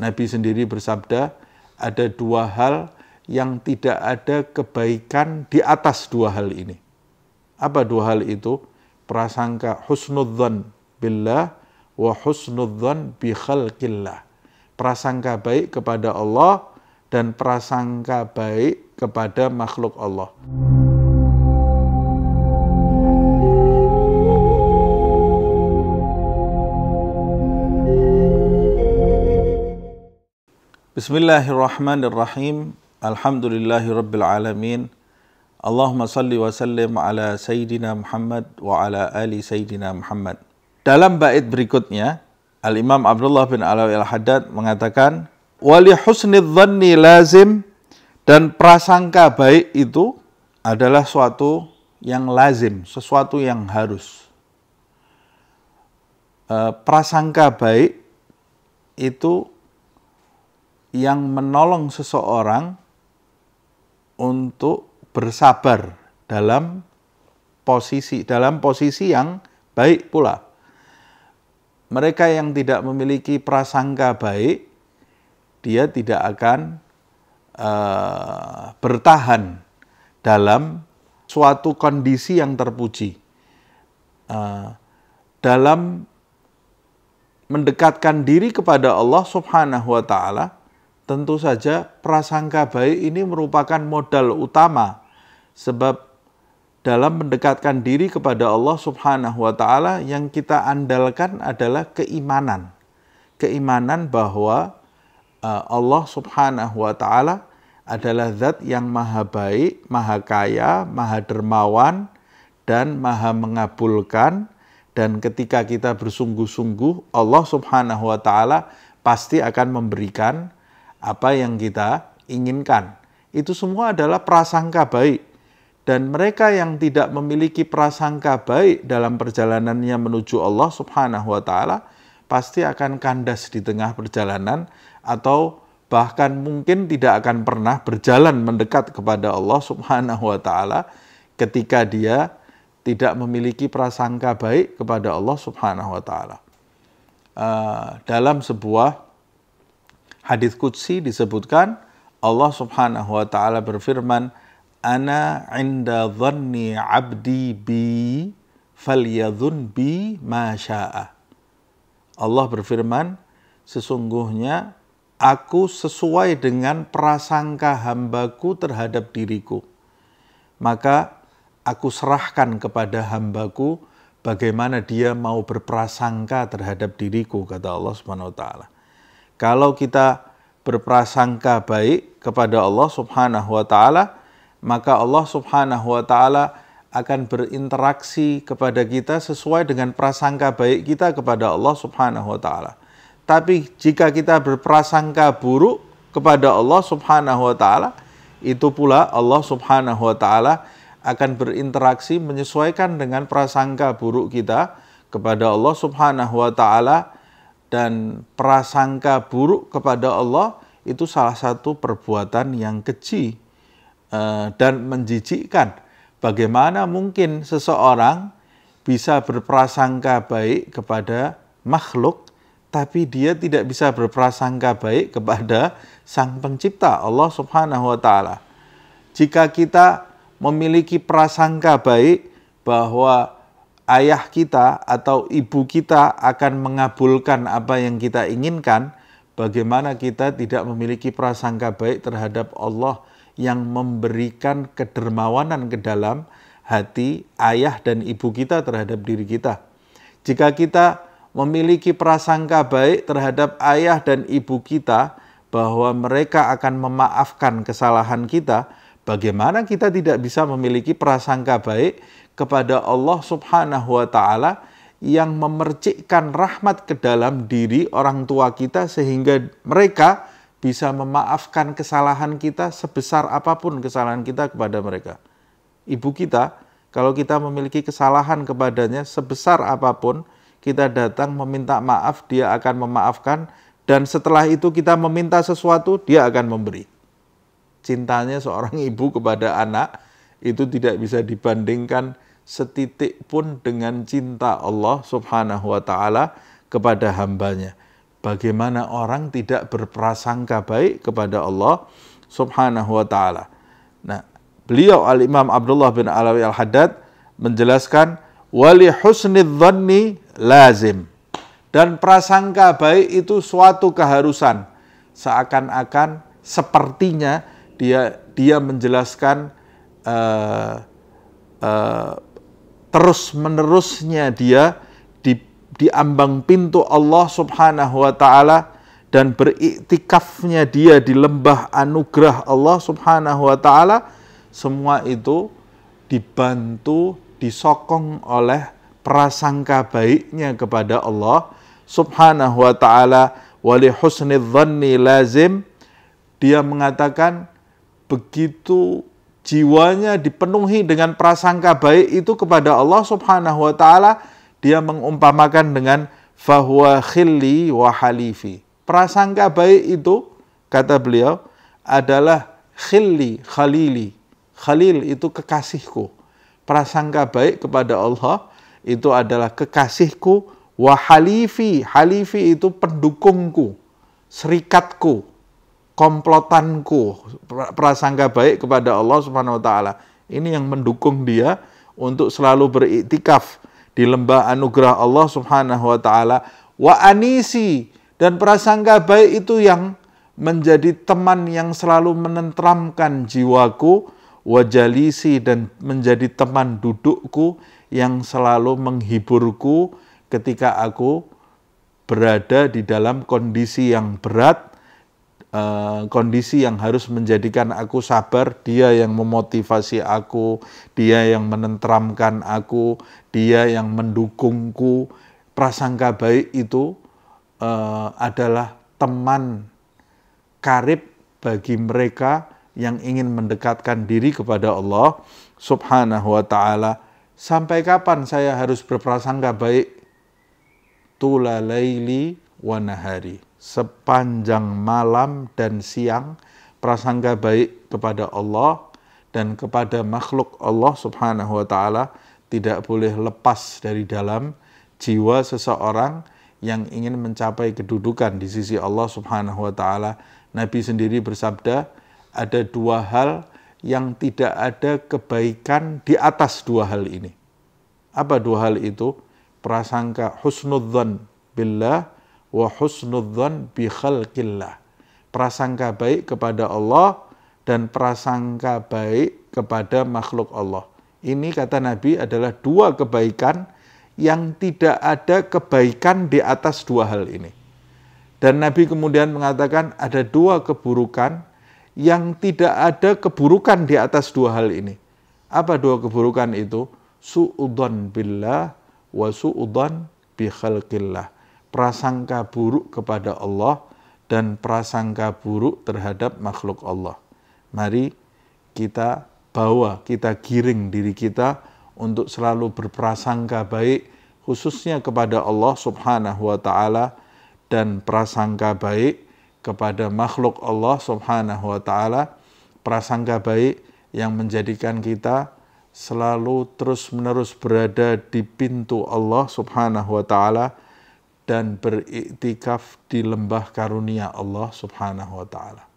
Nabi sendiri bersabda, ada dua hal yang tidak ada kebaikan di atas dua hal ini. Apa dua hal itu? Prasangka husnudzan billah wa husnudzan bi khalqillah. Prasangka baik kepada Allah dan prasangka baik kepada makhluk Allah. Bismillahirrahmanirrahim. Alhamdulillahirrabbilalamin. Allahumma salli wa sallim ala Sayyidina Muhammad wa ala ali Sayyidina Muhammad. Dalam bait berikutnya, Al-Imam Abdullah bin Alawi al-Haddad mengatakan, Wali husnid dhanni lazim dan prasangka baik itu adalah suatu yang lazim, sesuatu yang harus. E, prasangka baik itu yang menolong seseorang untuk bersabar dalam posisi dalam posisi yang baik pula. Mereka yang tidak memiliki prasangka baik, dia tidak akan uh, bertahan dalam suatu kondisi yang terpuji. Uh, dalam mendekatkan diri kepada Allah Subhanahu wa Ta'ala, Tentu saja prasangka baik ini merupakan modal utama sebab dalam mendekatkan diri kepada Allah Subhanahu wa taala yang kita andalkan adalah keimanan. Keimanan bahwa eh, Allah Subhanahu wa taala adalah zat yang maha baik, maha kaya, maha dermawan dan maha mengabulkan dan ketika kita bersungguh-sungguh Allah Subhanahu wa taala pasti akan memberikan apa yang kita inginkan. Itu semua adalah prasangka baik. Dan mereka yang tidak memiliki prasangka baik dalam perjalanannya menuju Allah Subhanahu wa taala pasti akan kandas di tengah perjalanan atau bahkan mungkin tidak akan pernah berjalan mendekat kepada Allah Subhanahu wa taala ketika dia tidak memiliki prasangka baik kepada Allah Subhanahu wa taala. Eh, dalam sebuah hadis kutsi disebutkan Allah Subhanahu wa taala berfirman, "Ana 'inda dhanni 'abdi bi yadhun bi ma syaa." Allah berfirman, sesungguhnya aku sesuai dengan prasangka hambaku terhadap diriku. Maka aku serahkan kepada hambaku bagaimana dia mau berprasangka terhadap diriku, kata Allah Subhanahu wa taala. Kalau kita berprasangka baik kepada Allah Subhanahu wa taala, maka Allah Subhanahu wa taala akan berinteraksi kepada kita sesuai dengan prasangka baik kita kepada Allah Subhanahu wa taala. Tapi jika kita berprasangka buruk kepada Allah Subhanahu wa taala, itu pula Allah Subhanahu wa taala akan berinteraksi menyesuaikan dengan prasangka buruk kita kepada Allah Subhanahu wa taala dan prasangka buruk kepada Allah itu salah satu perbuatan yang keji eh, dan menjijikkan. Bagaimana mungkin seseorang bisa berprasangka baik kepada makhluk tapi dia tidak bisa berprasangka baik kepada Sang Pencipta Allah Subhanahu wa taala. Jika kita memiliki prasangka baik bahwa ayah kita atau ibu kita akan mengabulkan apa yang kita inginkan, bagaimana kita tidak memiliki prasangka baik terhadap Allah yang memberikan kedermawanan ke dalam hati ayah dan ibu kita terhadap diri kita. Jika kita memiliki prasangka baik terhadap ayah dan ibu kita bahwa mereka akan memaafkan kesalahan kita, bagaimana kita tidak bisa memiliki prasangka baik kepada Allah Subhanahu wa taala yang memercikkan rahmat ke dalam diri orang tua kita sehingga mereka bisa memaafkan kesalahan kita sebesar apapun kesalahan kita kepada mereka. Ibu kita, kalau kita memiliki kesalahan kepadanya sebesar apapun, kita datang meminta maaf, dia akan memaafkan dan setelah itu kita meminta sesuatu, dia akan memberi. Cintanya seorang ibu kepada anak itu tidak bisa dibandingkan setitik pun dengan cinta Allah Subhanahu wa taala kepada hambanya. Bagaimana orang tidak berprasangka baik kepada Allah Subhanahu wa taala. Nah, beliau Al-Imam Abdullah bin Alawi Al-Haddad menjelaskan wali husnidzanni lazim. Dan prasangka baik itu suatu keharusan. Seakan-akan sepertinya dia dia menjelaskan uh, uh, terus menerusnya dia di, diambang pintu Allah Subhanahu wa taala dan beriktikafnya dia di lembah anugerah Allah Subhanahu wa taala semua itu dibantu disokong oleh prasangka baiknya kepada Allah Subhanahu wa taala wali husni dhanni lazim dia mengatakan begitu jiwanya dipenuhi dengan prasangka baik itu kepada Allah Subhanahu wa taala, dia mengumpamakan dengan fahuwa khilli wa halifi. Prasangka baik itu kata beliau adalah khilli khalili. Khalil itu kekasihku. Prasangka baik kepada Allah itu adalah kekasihku wa halifi. Halifi itu pendukungku, serikatku, komplotanku, prasangka baik kepada Allah Subhanahu wa taala. Ini yang mendukung dia untuk selalu beriktikaf di lembah anugerah Allah Subhanahu wa taala wa anisi dan prasangka baik itu yang menjadi teman yang selalu menentramkan jiwaku wajalisi dan menjadi teman dudukku yang selalu menghiburku ketika aku berada di dalam kondisi yang berat uh, kondisi yang harus menjadikan aku sabar, dia yang memotivasi aku, dia yang menentramkan aku, dia yang mendukungku. Prasangka baik itu uh, adalah teman karib bagi mereka yang ingin mendekatkan diri kepada Allah Subhanahu wa taala. Sampai kapan saya harus berprasangka baik? Tula laili wa nahari sepanjang malam dan siang prasangka baik kepada Allah dan kepada makhluk Allah Subhanahu wa taala tidak boleh lepas dari dalam jiwa seseorang yang ingin mencapai kedudukan di sisi Allah Subhanahu wa taala. Nabi sendiri bersabda, ada dua hal yang tidak ada kebaikan di atas dua hal ini. Apa dua hal itu? Prasangka husnudzan billah wa husnudzan bi khalqillah. Prasangka baik kepada Allah dan prasangka baik kepada makhluk Allah. Ini kata Nabi adalah dua kebaikan yang tidak ada kebaikan di atas dua hal ini. Dan Nabi kemudian mengatakan ada dua keburukan yang tidak ada keburukan di atas dua hal ini. Apa dua keburukan itu? Su'udhan billah wa su'udhan bi khalqillah prasangka buruk kepada Allah dan prasangka buruk terhadap makhluk Allah. Mari kita bawa, kita giring diri kita untuk selalu berprasangka baik khususnya kepada Allah Subhanahu wa taala dan prasangka baik kepada makhluk Allah Subhanahu wa taala, prasangka baik yang menjadikan kita selalu terus-menerus berada di pintu Allah Subhanahu wa taala dan beriktikaf di lembah karunia Allah Subhanahu wa taala.